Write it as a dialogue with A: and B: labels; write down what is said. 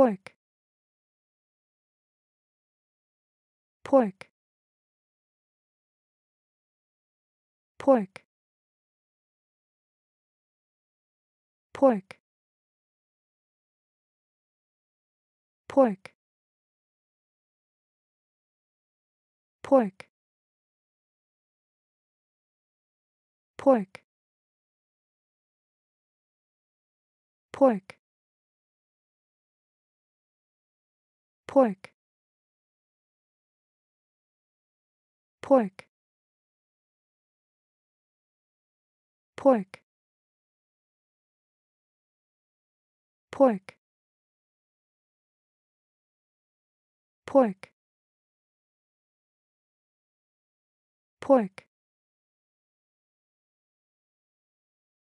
A: pork pork pork pork pork pork pork pork pork pork pork pork pork pork